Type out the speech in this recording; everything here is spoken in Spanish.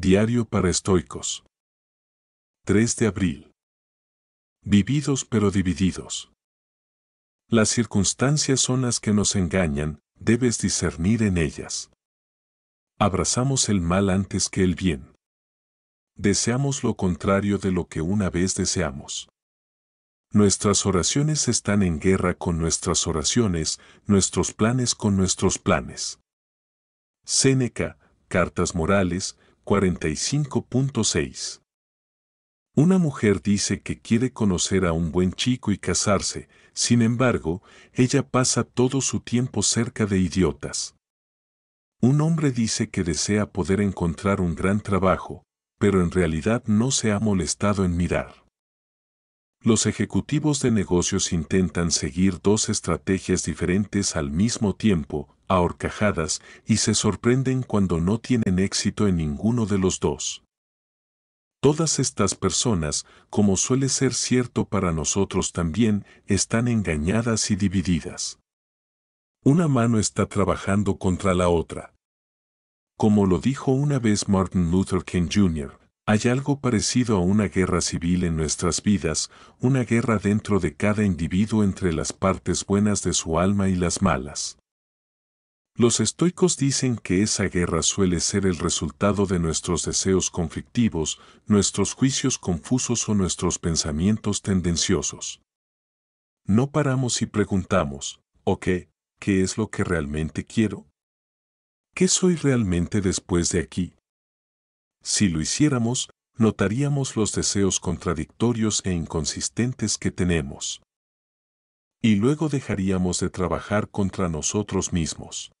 Diario para estoicos. 3 de abril. Vividos pero divididos. Las circunstancias son las que nos engañan, debes discernir en ellas. Abrazamos el mal antes que el bien. Deseamos lo contrario de lo que una vez deseamos. Nuestras oraciones están en guerra con nuestras oraciones, nuestros planes con nuestros planes. Séneca, Cartas Morales, 45.6. Una mujer dice que quiere conocer a un buen chico y casarse, sin embargo, ella pasa todo su tiempo cerca de idiotas. Un hombre dice que desea poder encontrar un gran trabajo, pero en realidad no se ha molestado en mirar. Los ejecutivos de negocios intentan seguir dos estrategias diferentes al mismo tiempo, a horcajadas y se sorprenden cuando no tienen éxito en ninguno de los dos. Todas estas personas, como suele ser cierto para nosotros también, están engañadas y divididas. Una mano está trabajando contra la otra. Como lo dijo una vez Martin Luther King Jr., hay algo parecido a una guerra civil en nuestras vidas, una guerra dentro de cada individuo entre las partes buenas de su alma y las malas. Los estoicos dicen que esa guerra suele ser el resultado de nuestros deseos conflictivos, nuestros juicios confusos o nuestros pensamientos tendenciosos. No paramos y preguntamos, ¿o qué? ¿Qué es lo que realmente quiero? ¿Qué soy realmente después de aquí? Si lo hiciéramos, notaríamos los deseos contradictorios e inconsistentes que tenemos. Y luego dejaríamos de trabajar contra nosotros mismos.